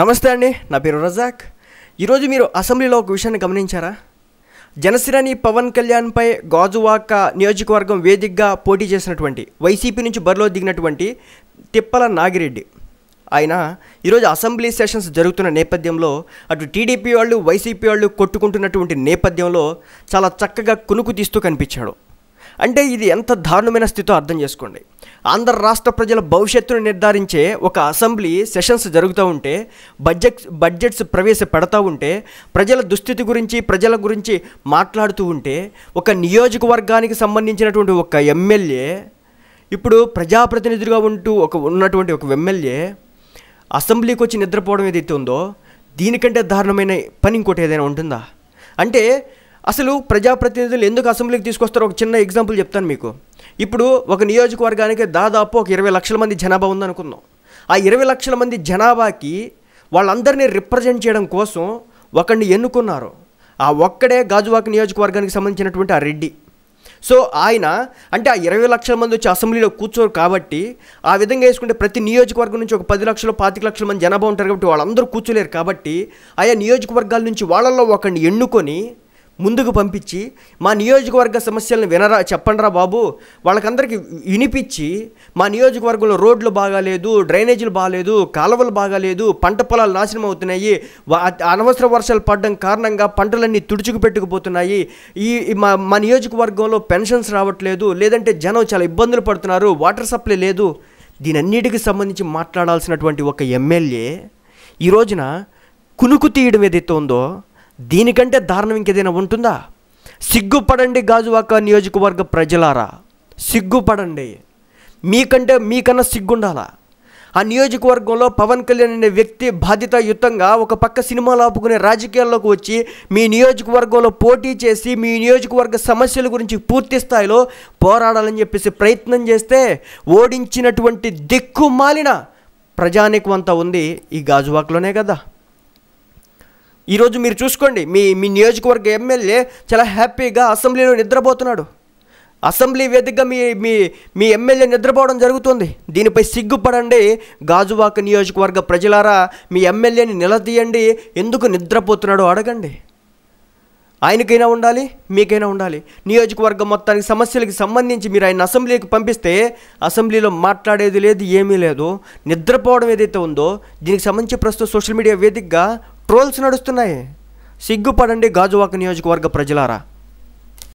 నమస్తే అండి నా పేరు రజాక్ ఈరోజు మీరు అసెంబ్లీలో ఒక విషయాన్ని గమనించారా జనసేనాని పవన్ కళ్యాణ్పై గాజువాక నియోజకవర్గం వేదికగా పోటీ చేసినటువంటి వైసీపీ నుంచి బరిలో దిగినటువంటి తిప్పల నాగిరెడ్డి ఆయన ఈరోజు అసెంబ్లీ సెషన్స్ జరుగుతున్న నేపథ్యంలో అటు టీడీపీ వాళ్ళు వైసీపీ వాళ్ళు కొట్టుకుంటున్నటువంటి నేపథ్యంలో చాలా చక్కగా కునుకు తీస్తూ కనిపించాడు అంటే ఇది ఎంత దారుణమైన స్థితో అర్థం చేసుకోండి ఆంధ్ర రాష్ట్ర ప్రజల భవిష్యత్తును నిర్ధారించే ఒక అసెంబ్లీ సెషన్స్ జరుగుతూ ఉంటే బడ్జెట్ బడ్జెట్స్ ప్రవేశపెడతా ఉంటే ప్రజల దుస్థితి గురించి ప్రజల గురించి మాట్లాడుతూ ఉంటే ఒక నియోజకవర్గానికి సంబంధించినటువంటి ఒక ఎమ్మెల్యే ఇప్పుడు ప్రజాప్రతినిధులుగా ఉంటూ ఒక ఉన్నటువంటి ఒక ఎమ్మెల్యే అసెంబ్లీకి వచ్చి నిద్రపోవడం ఏదైతే ఉందో దీనికంటే దారుణమైన పని ఇంకోటి ఏదైనా ఉంటుందా అంటే అసలు ప్రజాప్రతినిధులు ఎందుకు అసెంబ్లీకి తీసుకొస్తారో ఒక చిన్న ఎగ్జాంపుల్ చెప్తాను మీకు ఇప్పుడు ఒక నియోజకవర్గానికి దాదాపు ఒక ఇరవై లక్షల మంది జనాభా ఉందనుకుందాం ఆ ఇరవై లక్షల మంది జనాభాకి వాళ్ళందరినీ రిప్రజెంట్ చేయడం కోసం ఒకరిని ఎన్నుకున్నారు ఆ ఒక్కడే గాజువాక నియోజకవర్గానికి సంబంధించినటువంటి ఆ రెడ్డి సో ఆయన అంటే ఆ ఇరవై లక్షల మంది వచ్చి అసెంబ్లీలో కూర్చోరు కాబట్టి ఆ విధంగా వేసుకుంటే ప్రతి నియోజకవర్గం నుంచి ఒక పది లక్షలు పాతిక లక్షల మంది జనాభా ఉంటారు కాబట్టి వాళ్ళందరూ కూర్చోలేరు కాబట్టి ఆయా నియోజకవర్గాల నుంచి వాళ్ళల్లో ఒకరిని ఎన్నుకొని ముందుకు పంపించి మా నియోజకవర్గ సమస్యలను వినరా చెప్పండిరా బాబు వాళ్ళకందరికీ వినిపించి మా నియోజకవర్గంలో రోడ్లు బాగాలేదు డ్రైనేజీలు బాగాలేదు కాలువలు బాగాలేదు పంట పొలాలు నాశనం అవుతున్నాయి అనవసర వర్షాలు పడడం కారణంగా పంటలన్నీ తుడుచుకుపెట్టుకుపోతున్నాయి ఈ మా మా నియోజకవర్గంలో పెన్షన్స్ రావట్లేదు లేదంటే జనం చాలా ఇబ్బందులు పడుతున్నారు వాటర్ సప్లై లేదు దీనన్నిటికి సంబంధించి మాట్లాడాల్సినటువంటి ఒక ఎమ్మెల్యే ఈ రోజున కునుకు తీయడం ఏదైతే ఉందో దీనికంటే దారుణం ఇంకేదైనా ఉంటుందా సిగ్గుపడండి గాజువాక నియోజకవర్గ ప్రజలారా సిగ్గుపడండి మీకంటే మీకన్నా సిగ్గుండాలా ఆ నియోజకవర్గంలో పవన్ కళ్యాణ్ అనే వ్యక్తి బాధ్యతాయుతంగా ఒక పక్క సినిమాలు ఆపుకునే రాజకీయాల్లోకి వచ్చి మీ నియోజకవర్గంలో పోటీ చేసి మీ నియోజకవర్గ సమస్యల గురించి పూర్తి స్థాయిలో పోరాడాలని చెప్పేసి ప్రయత్నం చేస్తే ఓడించినటువంటి మాలిన ప్రజానికం అంతా ఉంది ఈ గాజువాకలోనే కదా ఈరోజు మీరు చూసుకోండి మీ మీ నియోజకవర్గ ఎమ్మెల్యే చాలా హ్యాపీగా అసెంబ్లీలో నిద్రపోతున్నాడు అసెంబ్లీ వేదికగా మీ మీ మీ ఎమ్మెల్యే నిద్రపోవడం జరుగుతుంది దీనిపై సిగ్గుపడండి గాజువాక నియోజకవర్గ ప్రజలారా మీ ఎమ్మెల్యేని నిలదీయండి ఎందుకు నిద్రపోతున్నాడో అడగండి ఆయనకైనా ఉండాలి మీకైనా ఉండాలి నియోజకవర్గం మొత్తానికి సమస్యలకు సంబంధించి మీరు ఆయన అసెంబ్లీకి పంపిస్తే అసెంబ్లీలో మాట్లాడేది లేదు ఏమీ లేదు నిద్రపోవడం ఏదైతే ఉందో దీనికి సంబంధించి ప్రస్తుతం సోషల్ మీడియా వేదికగా ట్రోల్స్ నడుస్తున్నాయి సిగ్గుపడండి గాజువాక నియోజకవర్గ ప్రజలారా